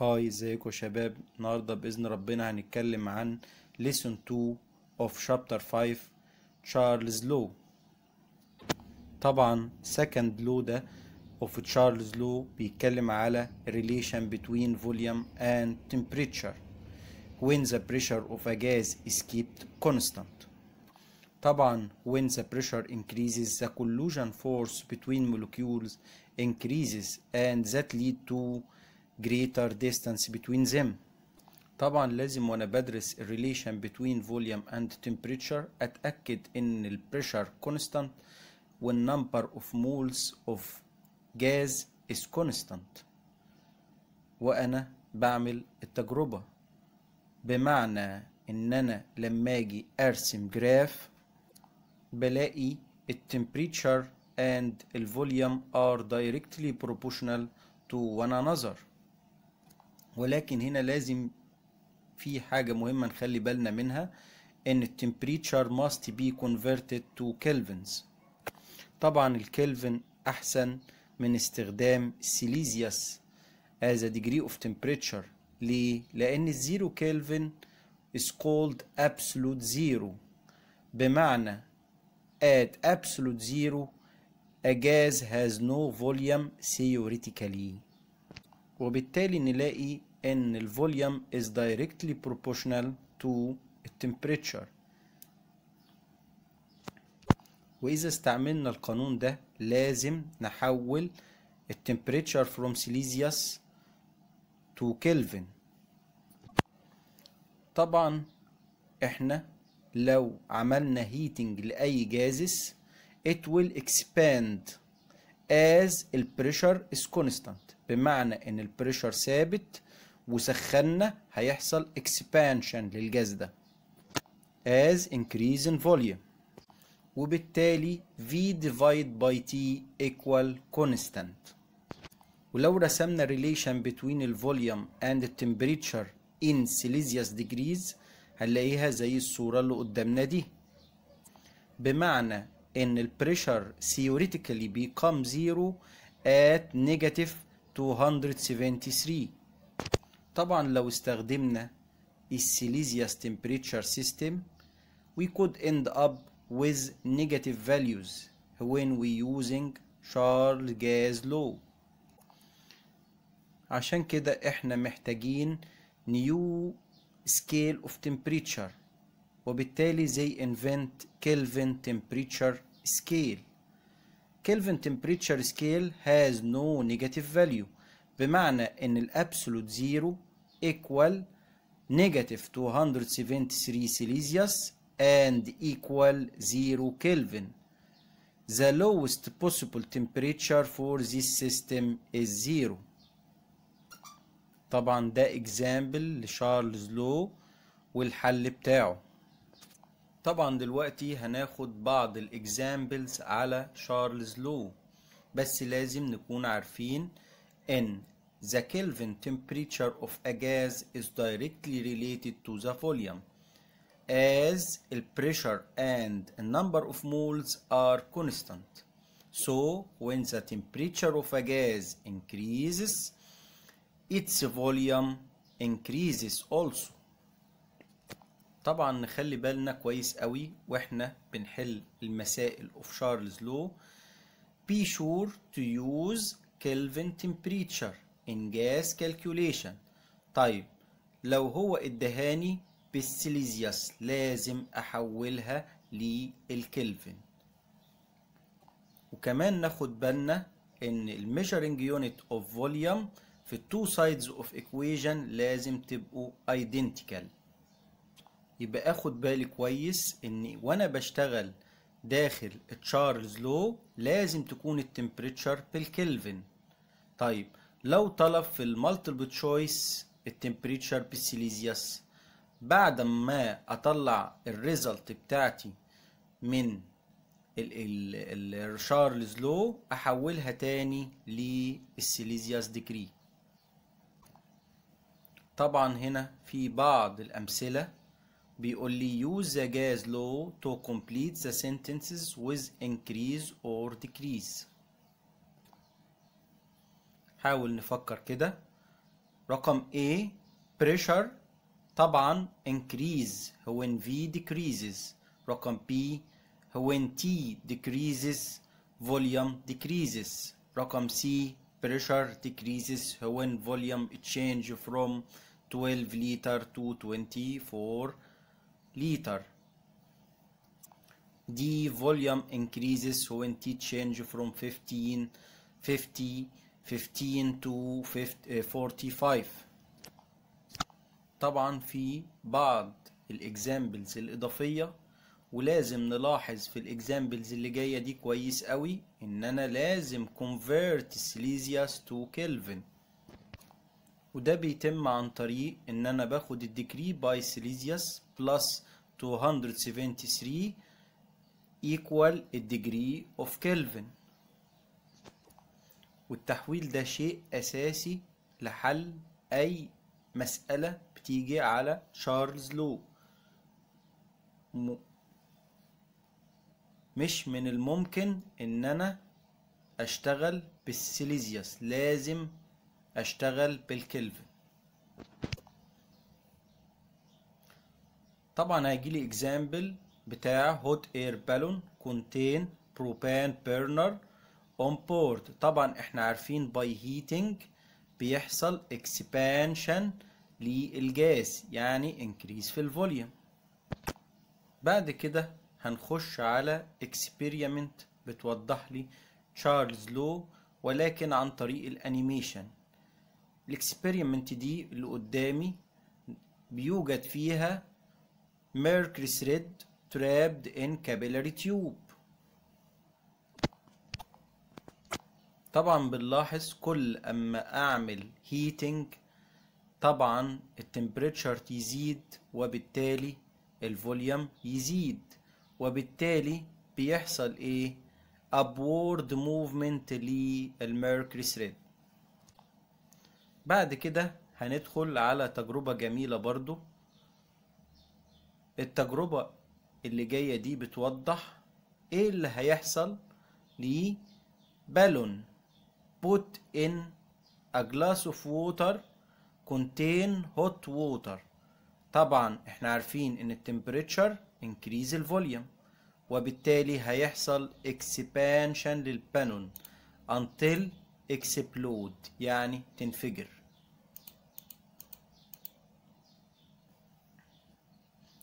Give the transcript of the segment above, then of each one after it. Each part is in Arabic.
هاي ازيكم شباب النهارده باذن ربنا هنتكلم عن lesson 2 of chapter 5 Charles Law طبعا second Law ده of Charles Law بيتكلم على relation between volume and temperature when the pressure of a gas is kept constant طبعا when the pressure increases the collision force between molecules increases and that lead to greater distance between them طبعا لازم وانا بدرس relation between volume and temperature اتاكد ان pressure constant والنمبر of moles of gas is constant وانا بعمل التجربه بمعنى ان انا لما اجي ارسم جراف بلاقي temperature and volume are directly proportional to one another ولكن هنا لازم في حاجة مهمة نخلي بالنا منها ان التمبريتشر ماست بي converted تو كيلفنز طبعا الكيلفن احسن من استخدام السيليزيوس as a degree of temperature ليه؟ لان الزيرو كيلفن is called absolute زيرو بمعنى at absolute زيرو a gas has no volume theoretically وبالتالي نلاقي ان ال volume is directly proportional to temperature وإذا استعملنا القانون ده لازم نحول temperature from Celsius to Kelvin طبعا احنا لو عملنا heating لأي جازس it will expand as البريشر is constant بمعنى ان البريشر ثابت وسخنا هيحصل expansion للجاز ده as increase in volume وبالتالي V divided by T equal constant ولو رسمنا relation between the volume and the temperature in Celsius degrees هنلاقيها زي الصورة اللي قدامنا دي بمعنى ان البريشر theoretically become zero at negative 273 طبعا لو استخدمنا السيليزيوس temperature system we could end up with negative values when we using Charles gas law عشان كده احنا محتاجين new scale of temperature وبالتالي زي invent Kelvin temperature scale Kelvin temperature scale has no negative value بمعنى ان absolute zero equal negative 273 Celsius and equal 0 Kelvin the lowest possible temperature for this system is zero طبعا ده example لشارلز لو والحل بتاعه طبعا دلوقتي هناخد بعض الاكزامبلز على شارلز لو بس لازم نكون عارفين ان the Kelvin temperature of a gas is directly related to the volume as the pressure and number of moles are constant. So when the temperature of a gas increases, its volume increases also. طبعا نخلي بالنا كويس قوي واحنا بنحل المسائل اوف شارلز لو بي شور تو يوز كيلفن تمبريتشر ان جاس كالكوليشن طيب لو هو ادهاني بالسيليزيوس لازم احولها للكلفن وكمان ناخد بالنا ان الميجرنج يونت اوف فوليوم في التو سايدز اوف ايكويجن لازم تبقوا ايدنتيكال يبقى اخد بالي كويس ان وانا بشتغل داخل تشارلز لو لازم تكون التمبريتشر بالكلفن طيب لو طلب في المالتيبل تشويس التمبريتشر بالسيليزيوس بعد ما اطلع الريزلت بتاعتي من الشارلز لو احولها تاني للسيليزيوس ديجري طبعا هنا في بعض الامثله We only use the gas law to complete the sentences with increase or decrease حاول نفكر كده رقم A pressure طبعا increase when V decreases رقم B when T decreases volume decreases رقم C pressure decreases when volume change from 12 liter to 24 liter the volume increases when t change from 15 50 15 to 45 eh, طبعا في بعض الاكزامبلز الاضافيه ولازم نلاحظ في الاكزامبلز اللي جايه دي كويس قوي ان انا لازم convert سيليزياس to kelvin وده بيتم عن طريق ان انا باخد الديجري باي سيليزيوس بلس 273 equal الديجري اوف كلفن والتحويل ده شيء اساسي لحل اي مسألة بتيجي على شارلز لو مش من الممكن ان انا اشتغل بالسيليزيوس لازم أشتغل بالكلفن طبعا هيجيلي اكزامبل بتاع هوت اير بالون كونتين بروبان بيرنر اون بورد طبعا احنا عارفين باي هيتنج بيحصل اكسبانشن للجاز يعني انكريز في الفوليوم بعد كده هنخش على اكسبيريمنت بتوضح لي تشارلز لو ولكن عن طريق الانيميشن الاكسبيرمنت دي اللي قدامي بيوجد فيها mercury thread trapped in capillary tube طبعا بنلاحظ كل اما اعمل heating طبعا التمبريتشر يزيد وبالتالي الفوليوم يزيد وبالتالي بيحصل ايه upward movement للميركري ثريد بعد كده هندخل على تجربة جميلة برضو التجربة اللي جاية دي بتوضح ايه اللي هيحصل لبالون put in a glass of water contain hot water طبعا احنا عارفين ان التمبريتشر increase الفوليوم وبالتالي هيحصل expansion للبالون until اكسبلود يعني تنفجر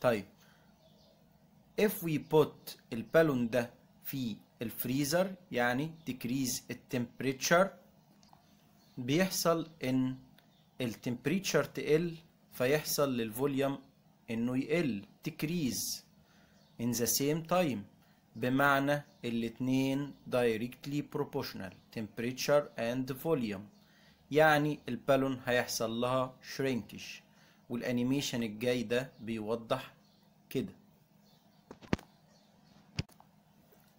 طيب if we put البالون ده في الفريزر يعني decrease التمبريتشر بيحصل ان التمبريتشر تقل فيحصل للفوليوم انه يقل decrease in the same time بمعنى الاتنين directly proportional temperature and volume يعني البالون هيحصل لها shrinkage والانيميشن الجاي ده بيوضح كده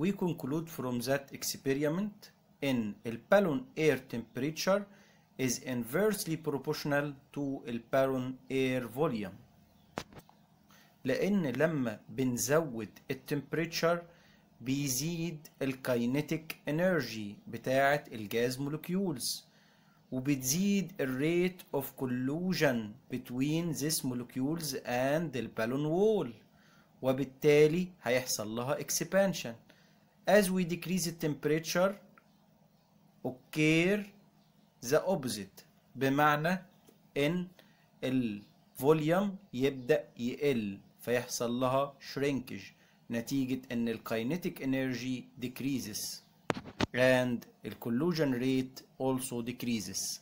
We conclude from that experiment in البالون air temperature is inversely proportional to البالون air volume لأن لما بنزود التمبريتشر بيزيد الكاينيتيك انرجي بتاعة الجاز مولكيولز وبتزيد الريت اوف كولوجن between these molecules and the balloon wall وبالتالي هيحصل لها expansion as we decrease the temperature occur the opposite بمعنى ان الفوليوم يبدأ يقل فيحصل لها shrinkage نتيجة ان الكينيتيك انرجي decreases and الكولوجن rate also decreases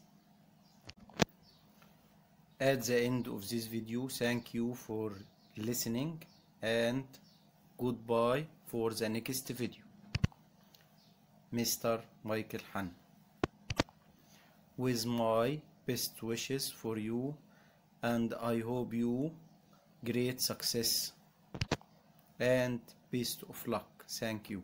at the end of this video thank you for listening and goodbye for the next video Mr. Michael Han with my best wishes for you and I hope you great success and best of luck. Thank you.